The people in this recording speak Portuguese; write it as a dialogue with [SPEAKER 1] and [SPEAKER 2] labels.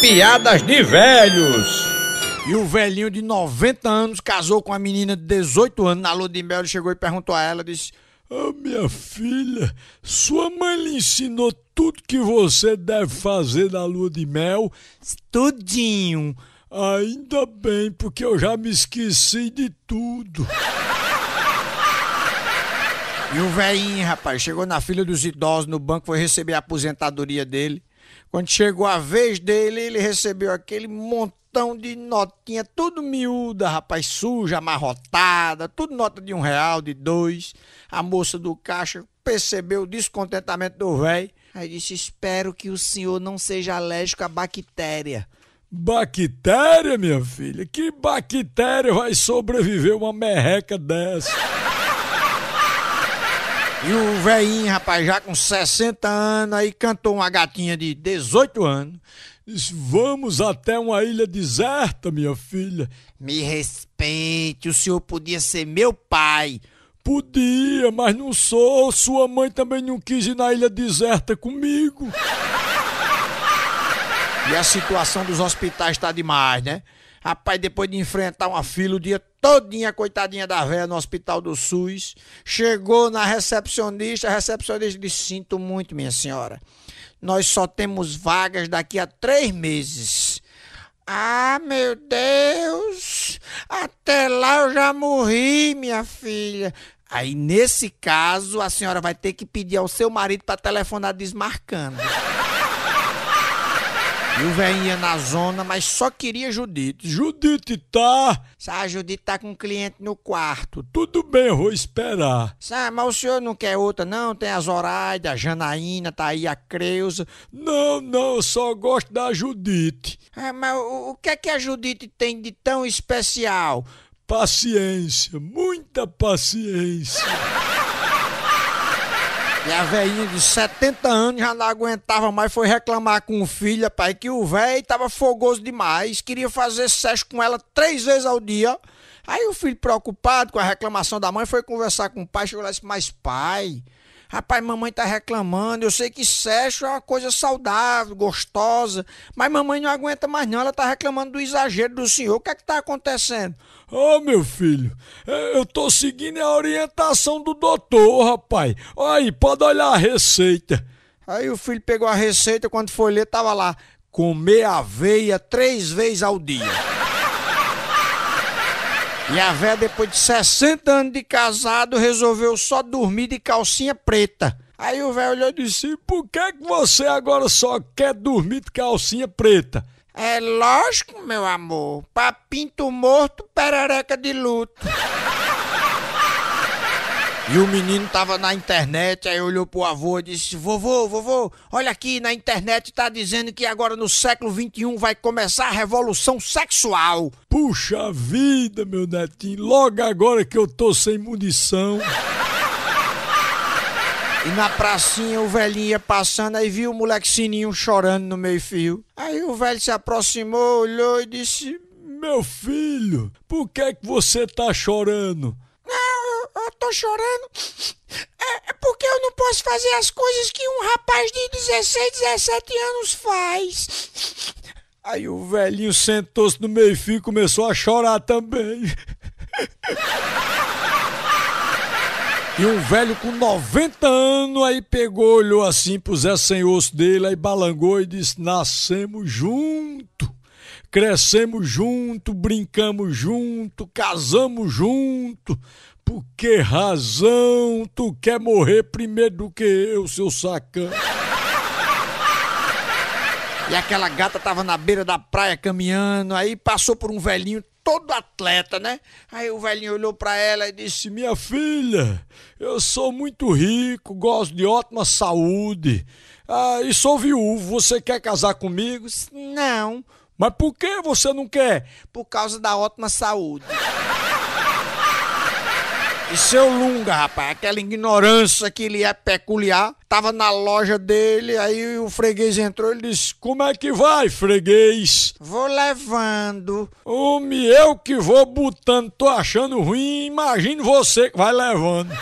[SPEAKER 1] Piadas de velhos. E o velhinho de 90 anos casou com uma menina de 18 anos na lua de mel. Ele chegou e perguntou a ela, disse... Oh, minha filha, sua mãe lhe ensinou tudo que você deve fazer na lua de mel? Tudinho. Ainda bem, porque eu já me esqueci de tudo. E o velhinho, rapaz, chegou na filha dos idosos no banco, foi receber a aposentadoria dele. Quando chegou a vez dele, ele recebeu aquele montão de notinha, tudo miúda, rapaz, suja, amarrotada, tudo nota de um real, de dois. A moça do caixa percebeu o descontentamento do velho. Aí disse: Espero que o senhor não seja alérgico à bactéria. Bactéria, minha filha? Que bactéria vai sobreviver uma merreca dessa? E o velhinho, rapaz, já com 60 anos, aí cantou uma gatinha de 18 anos. Disse, vamos até uma ilha deserta, minha filha. Me respeite, o senhor podia ser meu pai. Podia, mas não sou. Sua mãe também não quis ir na ilha deserta comigo. E a situação dos hospitais está demais, né? Rapaz, depois de enfrentar uma fila o dia todinha, coitadinha da velha, no hospital do SUS. Chegou na recepcionista, a recepcionista disse: Sinto muito, minha senhora. Nós só temos vagas daqui a três meses. Ah, meu Deus! Até lá eu já morri, minha filha. Aí, nesse caso, a senhora vai ter que pedir ao seu marido para telefonar desmarcando. E o velho ia na zona, mas só queria Judite. Judite tá? Sabe, Judite tá com um cliente no quarto. Tudo bem, eu vou esperar. Sá, mas o senhor não quer outra, não? Tem a Zoraida, a Janaína, tá aí a Creuza. Não, não, eu só gosto da Judite. Ah, mas o, o que é que a Judite tem de tão especial? Paciência, muita paciência. E é a velhinha de 70 anos já não aguentava mais, foi reclamar com o filho, pai, que o velho tava fogoso demais, queria fazer sexo com ela três vezes ao dia. Aí o filho, preocupado com a reclamação da mãe, foi conversar com o pai, chegou lá e disse, mas pai, Rapaz, mamãe tá reclamando. Eu sei que sexo é uma coisa saudável, gostosa. Mas mamãe não aguenta mais, não. Ela tá reclamando do exagero do senhor. O que é que tá acontecendo? Ô, oh, meu filho, é, eu tô seguindo a orientação do doutor, rapaz. Aí, pode olhar a receita. Aí o filho pegou a receita, quando foi ler, tava lá: comer aveia três vezes ao dia. E a véia, depois de 60 anos de casado, resolveu só dormir de calcinha preta. Aí o velho olhou e disse: Por que, que você agora só quer dormir de calcinha preta? É lógico, meu amor. Pra pinto morto, perereca de luto. E o menino tava na internet, aí olhou pro avô e disse: Vovô, vovô, olha aqui, na internet tá dizendo que agora no século XXI vai começar a revolução sexual. Puxa vida, meu netinho, logo agora que eu tô sem munição. E na pracinha o velhinho ia passando, aí viu o moleque sininho chorando no meio-fio. Aí o velho se aproximou, olhou e disse: Meu filho, por que é que você tá chorando? tô chorando é, é porque eu não posso fazer as coisas que um rapaz de 16, 17 anos faz. Aí o velhinho sentou-se no meio fio e começou a chorar também. E um velho com 90 anos aí pegou, olhou assim pro Zé sem osso dele, aí balangou e disse: Nascemos junto, crescemos junto, brincamos junto, casamos junto, por que razão tu quer morrer primeiro do que eu, seu sacana? E aquela gata tava na beira da praia caminhando, aí passou por um velhinho todo atleta, né? Aí o velhinho olhou para ela e disse: "Minha filha, eu sou muito rico, gosto de ótima saúde. Ah, e sou viúvo, você quer casar comigo?" "Não." "Mas por que você não quer?" "Por causa da ótima saúde." E seu é Lunga, rapaz, aquela ignorância que lhe é peculiar, tava na loja dele, aí o freguês entrou e disse: Como é que vai, freguês? Vou levando. Homem, eu que vou botando, tô achando ruim, imagino você que vai levando.